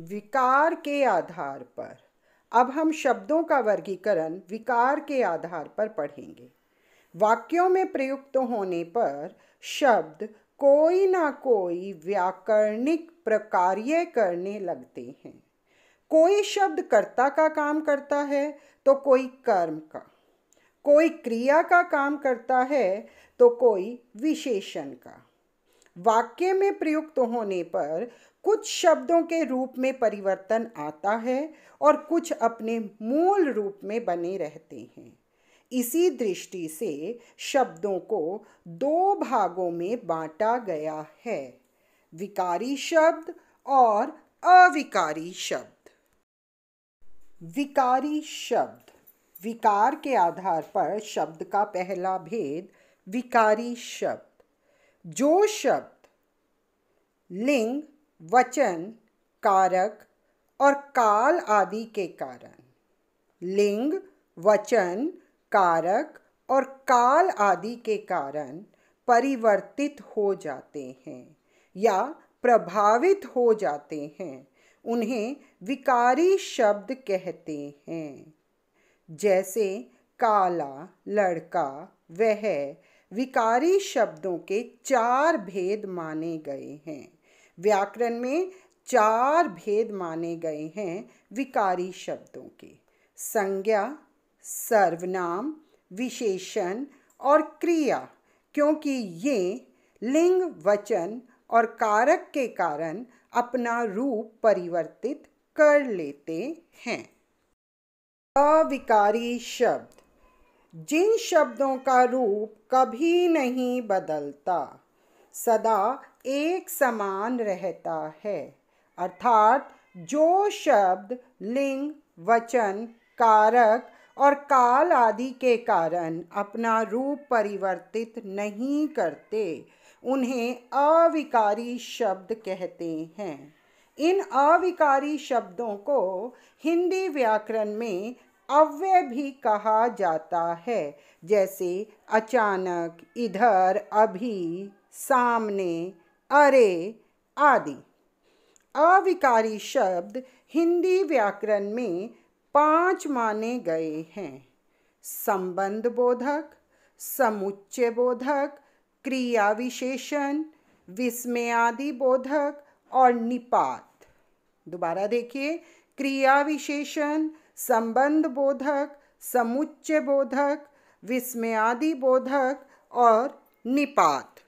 विकार के आधार पर अब हम शब्दों का वर्गीकरण विकार के आधार पर पढ़ेंगे वाक्यों में प्रयुक्त होने पर शब्द कोई ना कोई व्याकरणिक प्रकार्य करने लगते हैं कोई शब्द कर्ता का काम करता है तो कोई कर्म का कोई क्रिया का काम करता है तो कोई विशेषण का वाक्य में प्रयुक्त होने पर कुछ शब्दों के रूप में परिवर्तन आता है और कुछ अपने मूल रूप में बने रहते हैं इसी दृष्टि से शब्दों को दो भागों में बांटा गया है विकारी शब्द और अविकारी शब्द विकारी शब्द विकार के आधार पर शब्द का पहला भेद विकारी शब्द जो शब्द लिंग वचन कारक और काल आदि के कारण लिंग वचन कारक और काल आदि के कारण परिवर्तित हो जाते हैं या प्रभावित हो जाते हैं उन्हें विकारी शब्द कहते हैं जैसे काला लड़का वह विकारी शब्दों के चार भेद माने गए हैं व्याकरण में चार भेद माने गए हैं विकारी शब्दों के संज्ञा सर्वनाम विशेषण और क्रिया क्योंकि ये लिंग वचन और कारक के कारण अपना रूप परिवर्तित कर लेते हैं अविकारी शब्द जिन शब्दों का रूप कभी नहीं बदलता सदा एक समान रहता है अर्थात जो शब्द लिंग वचन कारक और काल आदि के कारण अपना रूप परिवर्तित नहीं करते उन्हें अविकारी शब्द कहते हैं इन अविकारी शब्दों को हिंदी व्याकरण में अव्यय भी कहा जाता है जैसे अचानक इधर अभी सामने अरे आदि अविकारी शब्द हिंदी व्याकरण में पांच माने गए हैं संबंध बोधक समुच्चय बोधक क्रिया विशेषण विस्मयादि बोधक और निपात दोबारा देखिए क्रिया विशेषण संबंध बोधक समुच्चय बोधक विस्मयादि बोधक और निपात